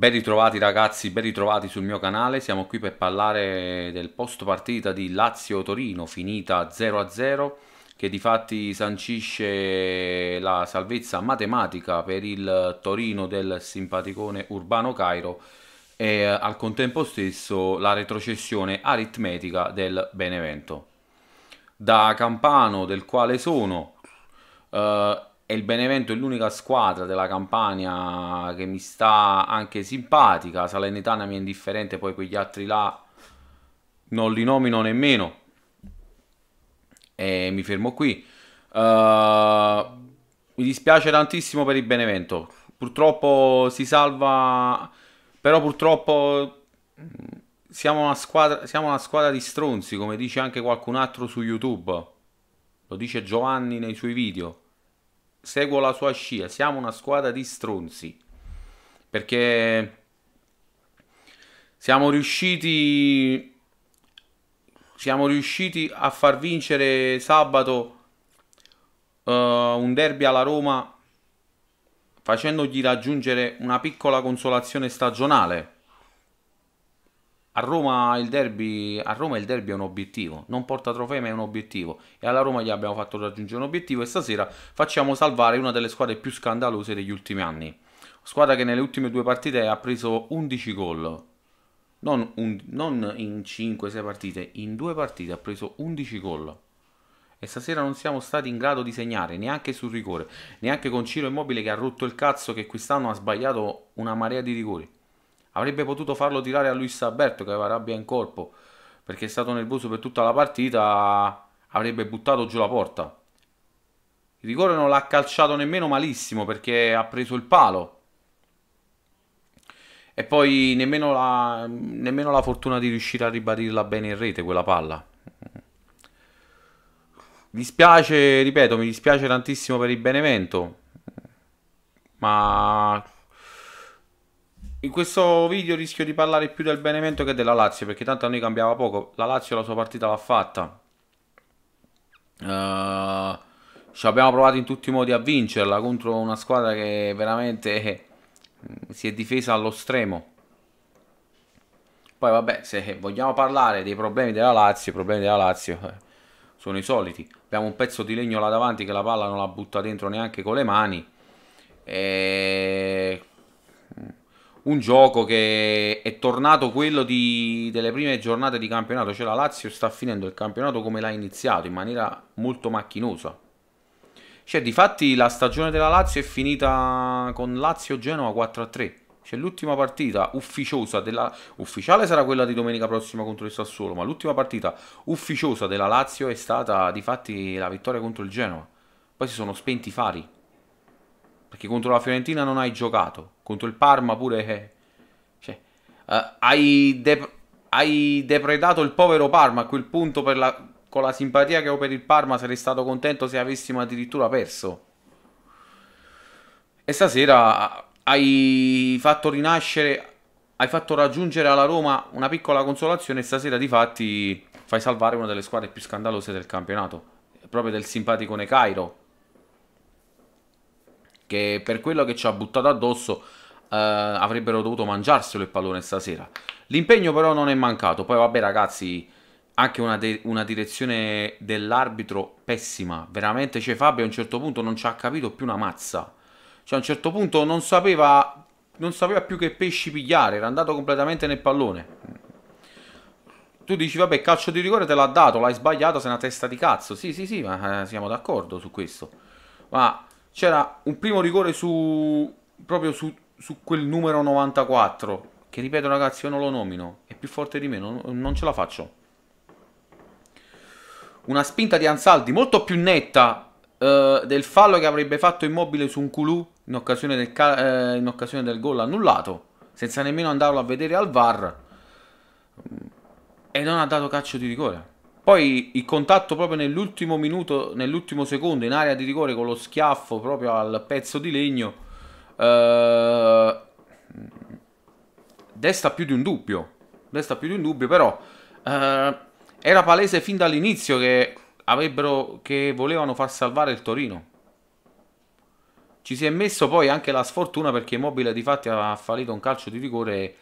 Ben ritrovati ragazzi, ben ritrovati sul mio canale, siamo qui per parlare del post partita di Lazio-Torino finita 0-0 che di fatti sancisce la salvezza matematica per il Torino del simpaticone Urbano Cairo e eh, al contempo stesso la retrocessione aritmetica del Benevento. Da Campano, del quale sono, eh, e il Benevento è l'unica squadra della Campania che mi sta anche simpatica, Salernitana mi è indifferente, poi quegli altri là non li nomino nemmeno. E mi fermo qui. Uh, mi dispiace tantissimo per il Benevento. Purtroppo si salva, però purtroppo mm, siamo una squadra, siamo una squadra di stronzi, come dice anche qualcun altro su YouTube. Lo dice Giovanni nei suoi video seguo la sua scia, siamo una squadra di stronzi, perché siamo riusciti, siamo riusciti a far vincere sabato uh, un derby alla Roma facendogli raggiungere una piccola consolazione stagionale a Roma, derby, a Roma, il derby, è un obiettivo, non porta trofei ma è un obiettivo e alla Roma gli abbiamo fatto raggiungere un obiettivo e stasera facciamo salvare una delle squadre più scandalose degli ultimi anni. Squadra che nelle ultime due partite ha preso 11 gol, non, un, non in 5-6 partite, in due partite ha preso 11 gol. E stasera non siamo stati in grado di segnare neanche sul rigore, neanche con Ciro Immobile che ha rotto il cazzo che quest'anno ha sbagliato una marea di rigori. Avrebbe potuto farlo tirare a Luis Alberto che aveva rabbia in corpo perché è stato nervoso per tutta la partita, avrebbe buttato giù la porta. Il rigore non l'ha calciato nemmeno malissimo perché ha preso il palo. E poi nemmeno la, nemmeno la fortuna di riuscire a ribadirla bene in rete quella palla. Mi dispiace, ripeto, mi dispiace tantissimo per il Benevento, ma in questo video rischio di parlare più del Benevento che della Lazio, perché tanto a noi cambiava poco. La Lazio la sua partita l'ha fatta. Uh, ci abbiamo provato in tutti i modi a vincerla contro una squadra che veramente eh, si è difesa allo stremo. Poi vabbè, se vogliamo parlare dei problemi della Lazio, i problemi della Lazio eh, sono i soliti. Abbiamo un pezzo di legno là davanti che la palla non la butta dentro neanche con le mani. E un gioco che è tornato quello di, delle prime giornate di campionato, cioè la Lazio sta finendo il campionato come l'ha iniziato, in maniera molto macchinosa. Cioè, difatti la stagione della Lazio è finita con Lazio-Genova 4-3. Cioè, l'ultima partita ufficiosa della... Ufficiale sarà quella di domenica prossima contro il Sassuolo, ma l'ultima partita ufficiosa della Lazio è stata difatti la vittoria contro il Genova. Poi si sono spenti i fari. Perché contro la Fiorentina non hai giocato. Contro il Parma pure... Eh, cioè, eh, hai, dep- hai, depredato il povero Parma a quel punto la, con la simpatia che ho per il Parma sarei stato contento se avessimo addirittura perso. E stasera hai fatto rinascere, hai fatto raggiungere alla Roma una piccola consolazione e stasera di fatti fai salvare una delle squadre più scandalose del campionato, proprio del simpaticone Cairo che per quello che ci ha buttato addosso eh, avrebbero dovuto mangiarselo il pallone stasera. L'impegno però non è mancato, poi vabbè ragazzi, anche una, una direzione dell'arbitro pessima, veramente c'è cioè, Fabio a un certo punto non ci ha capito più una mazza, cioè a un certo punto non sapeva, non sapeva più che pesci pigliare, era andato completamente nel pallone tu dici vabbè calcio di rigore te l'ha dato, l'hai sbagliato, sei una testa di cazzo. Sì, sì, sì, ma eh, siamo d'accordo su questo. Ma c'era un primo rigore su proprio su, su, quel numero 94 che ripeto ragazzi io non lo nomino è più forte di me non, non ce la faccio una spinta di Ansaldi molto più netta eh, del fallo che avrebbe fatto Immobile su un culù in occasione del, eh, occasione del gol annullato senza nemmeno andarlo a vedere al VAR e non ha dato calcio di rigore poi il contatto proprio nell'ultimo minuto, nell'ultimo secondo in area di rigore con lo schiaffo proprio al pezzo di legno eh, desta più di un dubbio, desta più di un dubbio, però eh, era palese fin dall'inizio che avrebbero che volevano far salvare il Torino. Ci si è messo poi anche la sfortuna perché Immobile di fatti ha fallito un calcio di rigore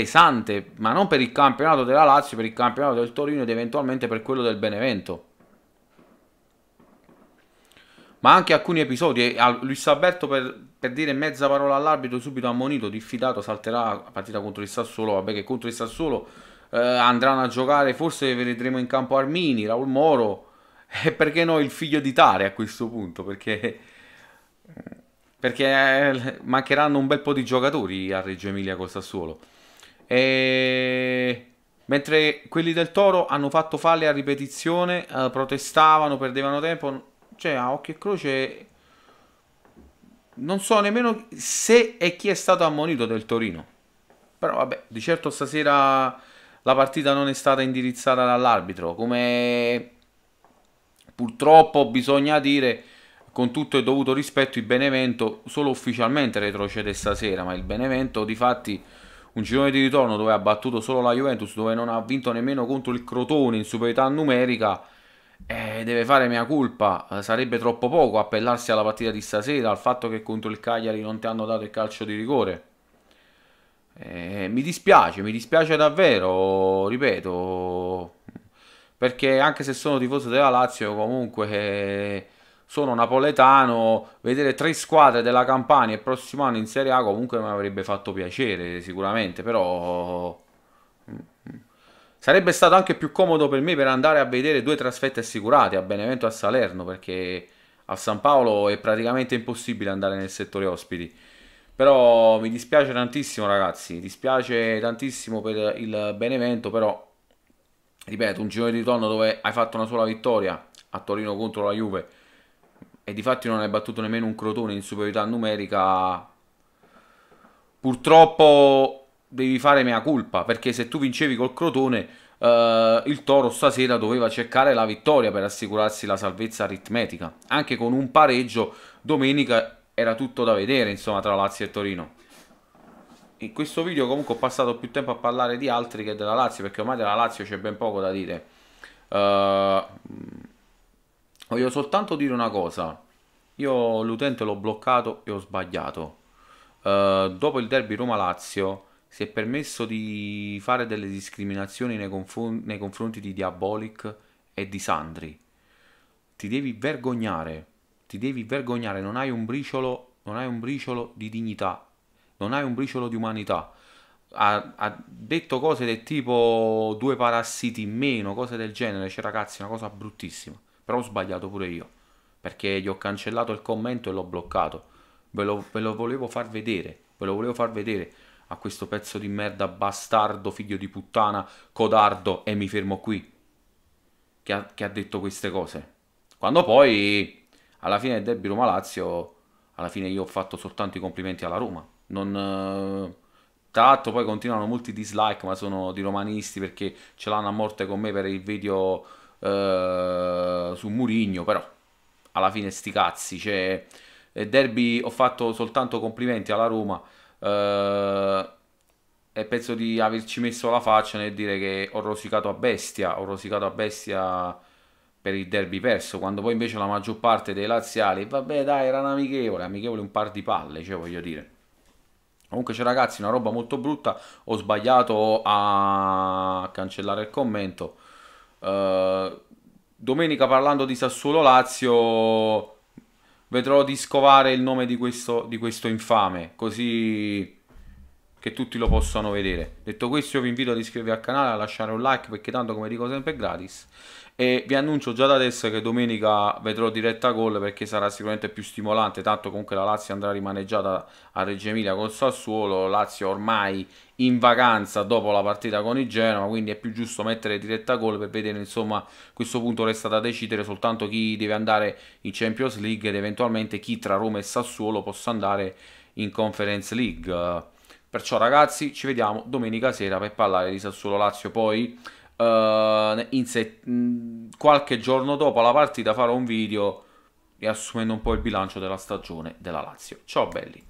pesante, ma non per il campionato della Lazio, per il campionato del Torino ed eventualmente per quello del Benevento. Ma anche alcuni episodi, Luis Alberto per, per dire mezza parola all'arbitro subito ammonito, diffidato, salterà la partita contro il Sassuolo, vabbè che contro il Sassuolo eh, andranno a giocare, forse vedremo in campo Armini, Raul Moro e perché no il figlio di Tare a questo punto, perché perché eh, mancheranno un bel po' di giocatori a Reggio Emilia con Sassuolo. E... Mentre quelli del Toro hanno fatto falle a ripetizione, eh, protestavano, perdevano tempo, cioè a occhio e croce non so nemmeno se e chi è stato ammonito del Torino. Però vabbè, di certo stasera la partita non è stata indirizzata dall'arbitro, come purtroppo bisogna dire con tutto il dovuto rispetto il Benevento solo ufficialmente retrocede stasera, ma il Benevento di fatti un girone di ritorno dove ha battuto solo la Juventus, dove non ha vinto nemmeno contro il Crotone in superiorità numerica, eh, deve fare mia colpa, eh, sarebbe troppo poco appellarsi alla partita di stasera, al fatto che contro il Cagliari non ti hanno dato il calcio di rigore. Eh, mi dispiace, mi dispiace davvero, ripeto, perché anche se sono tifoso della Lazio comunque... Eh, sono napoletano, vedere tre squadre della Campania il prossimo anno in Serie A comunque mi avrebbe fatto piacere sicuramente, però mm, mm. sarebbe stato anche più comodo per me per andare a vedere due trasfette assicurate a Benevento e a Salerno perché a San Paolo è praticamente impossibile andare nel settore ospiti. Però mi dispiace tantissimo ragazzi, mi dispiace tantissimo per il Benevento, però ripeto, un giro di ritorno dove hai fatto una sola vittoria a Torino contro la Juve e difatti non hai battuto nemmeno un Crotone in superiorità numerica, purtroppo devi fare mea culpa, perché se tu vincevi col Crotone, eh, il Toro stasera doveva cercare la vittoria per assicurarsi la salvezza aritmetica. Anche con un pareggio, domenica era tutto da vedere, insomma, tra Lazio e Torino. In questo video comunque ho passato più tempo a parlare di altri che della Lazio, perché ormai della Lazio c'è ben poco da dire. Uh, Voglio soltanto dire una cosa. Io l'utente l'ho bloccato e ho sbagliato. Uh, dopo il derby Roma-Lazio si è permesso di fare delle discriminazioni nei, confron nei confronti di Diabolic e di Sandri. Ti devi vergognare. Ti devi vergognare. Non hai un briciolo, non hai un briciolo di dignità. Non hai un briciolo di umanità. Ha, ha, detto cose del tipo due parassiti in meno, cose del genere. Cioè, ragazzi, una cosa bruttissima. Però ho sbagliato pure io, perché gli ho cancellato il commento e l'ho bloccato. Ve lo, ve lo volevo far vedere, ve lo volevo far vedere a questo pezzo di merda bastardo, figlio di puttana, codardo, e mi fermo qui, che ha, che ha detto queste cose. Quando poi, alla fine del derby Roma-Lazio, alla fine io ho fatto soltanto i complimenti alla Roma. Non... Eh, tra l'altro poi continuano molti dislike, ma sono di romanisti perché ce l'hanno a morte con me per il video eh, su Murigno, però alla fine sti cazzi, cioè, eh, derby ho fatto soltanto complimenti alla Roma eh, e penso di averci messo la faccia nel dire che ho rosicato a bestia, ho rosicato a bestia per il derby perso, quando poi invece la maggior parte dei laziali, vabbè dai, era un amichevole, amichevole un par di palle, cioè voglio dire. Comunque c'è cioè, ragazzi, una roba molto brutta, ho sbagliato a cancellare il commento. Eh, domenica parlando di Sassuolo-Lazio vedrò di scovare il nome di questo, di questo infame, così che tutti lo possano vedere. Detto questo, io vi invito ad iscrivervi al canale, a lasciare un like perché tanto come dico sempre è gratis e vi annuncio già da adesso che domenica vedrò diretta gol perché sarà sicuramente più stimolante, tanto comunque la Lazio andrà rimaneggiata a Reggio Emilia col Sassuolo, Lazio ormai in vacanza dopo la partita con il Genoa quindi è più giusto mettere diretta gol per vedere, insomma, questo punto resta da decidere soltanto chi deve andare in Champions League ed eventualmente chi tra Roma e Sassuolo possa andare in Conference League. Perciò ragazzi ci vediamo domenica sera per parlare di Sassuolo Lazio poi uh, se- qualche giorno dopo la partita farò un video riassumendo un po' il bilancio della stagione della Lazio. Ciao belli!